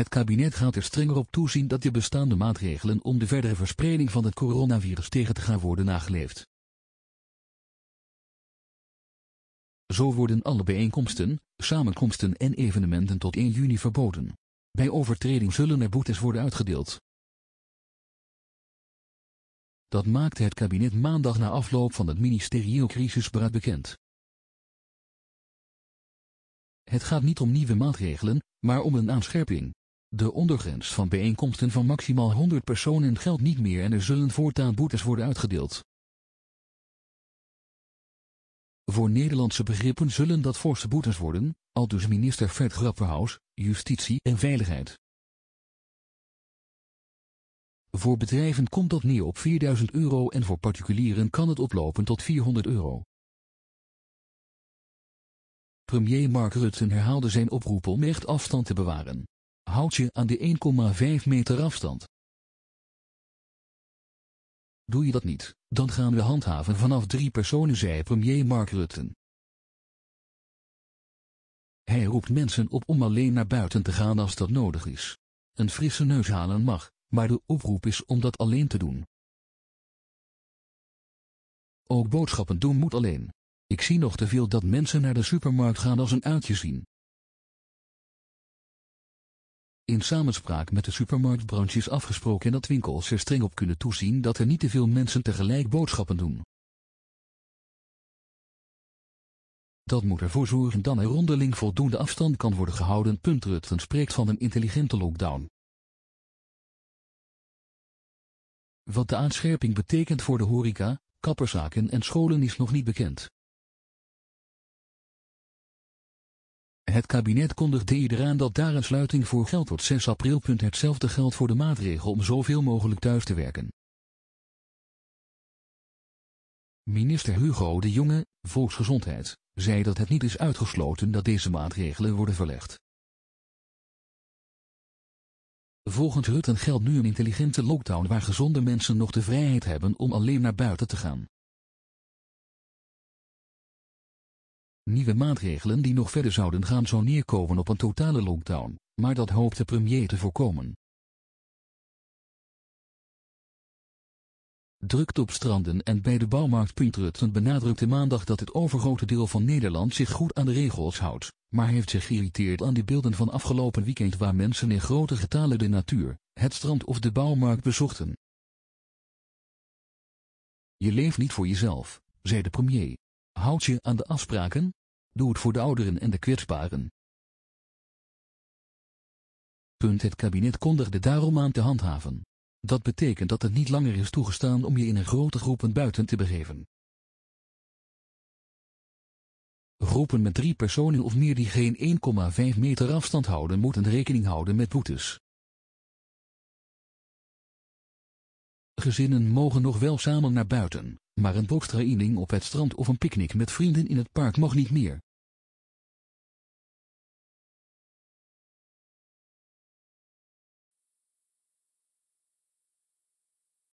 Het kabinet gaat er strenger op toezien dat de bestaande maatregelen om de verdere verspreiding van het coronavirus tegen te gaan worden nageleefd. Zo worden alle bijeenkomsten, samenkomsten en evenementen tot 1 juni verboden. Bij overtreding zullen er boetes worden uitgedeeld. Dat maakte het kabinet maandag na afloop van het ministerieel crisisberaad bekend. Het gaat niet om nieuwe maatregelen, maar om een aanscherping. De ondergrens van bijeenkomsten van maximaal 100 personen geldt niet meer en er zullen voortaan boetes worden uitgedeeld. Voor Nederlandse begrippen zullen dat forse boetes worden, aldus minister Fred Grapperhaus, Justitie en Veiligheid. Voor bedrijven komt dat neer op 4000 euro en voor particulieren kan het oplopen tot 400 euro. Premier Mark Rutten herhaalde zijn oproep om echt afstand te bewaren houd je aan de 1,5 meter afstand. Doe je dat niet, dan gaan we handhaven vanaf drie personen zei premier Mark Rutten. Hij roept mensen op om alleen naar buiten te gaan als dat nodig is. Een frisse neus halen mag, maar de oproep is om dat alleen te doen. Ook boodschappen doen moet alleen. Ik zie nog te veel dat mensen naar de supermarkt gaan als een uitje zien in samenspraak met de supermarktbranches is afgesproken dat winkels er streng op kunnen toezien dat er niet te veel mensen tegelijk boodschappen doen. Dat moet ervoor zorgen dat er onderling voldoende afstand kan worden gehouden. Punt Rutten spreekt van een intelligente lockdown. Wat de aanscherping betekent voor de horeca, kapperszaken en scholen is nog niet bekend. Het kabinet kondigde eraan dat daar een sluiting voor geldt tot 6 april. Hetzelfde geldt voor de maatregel om zoveel mogelijk thuis te werken. Minister Hugo de Jonge, Volksgezondheid, zei dat het niet is uitgesloten dat deze maatregelen worden verlegd. Volgens Rutten geldt nu een intelligente lockdown waar gezonde mensen nog de vrijheid hebben om alleen naar buiten te gaan. Nieuwe maatregelen die nog verder zouden gaan zou neerkomen op een totale lockdown, maar dat hoopt de premier te voorkomen. Drukt op stranden en bij de bouwmarkt Piet Rutten benadrukte maandag dat het overgrote deel van Nederland zich goed aan de regels houdt, maar heeft zich geïrriteerd aan de beelden van afgelopen weekend waar mensen in grote getalen de natuur, het strand of de bouwmarkt bezochten. Je leeft niet voor jezelf, zei de premier. Houd je aan de afspraken, Doe het voor de ouderen en de kwetsbaren. Punt het kabinet kondigde daarom aan te handhaven. Dat betekent dat het niet langer is toegestaan om je in een grote groepen buiten te begeven. Groepen met drie personen of meer die geen 1,5 meter afstand houden moeten rekening houden met boetes. Gezinnen mogen nog wel samen naar buiten, maar een bokstraining op het strand of een picknick met vrienden in het park mag niet meer.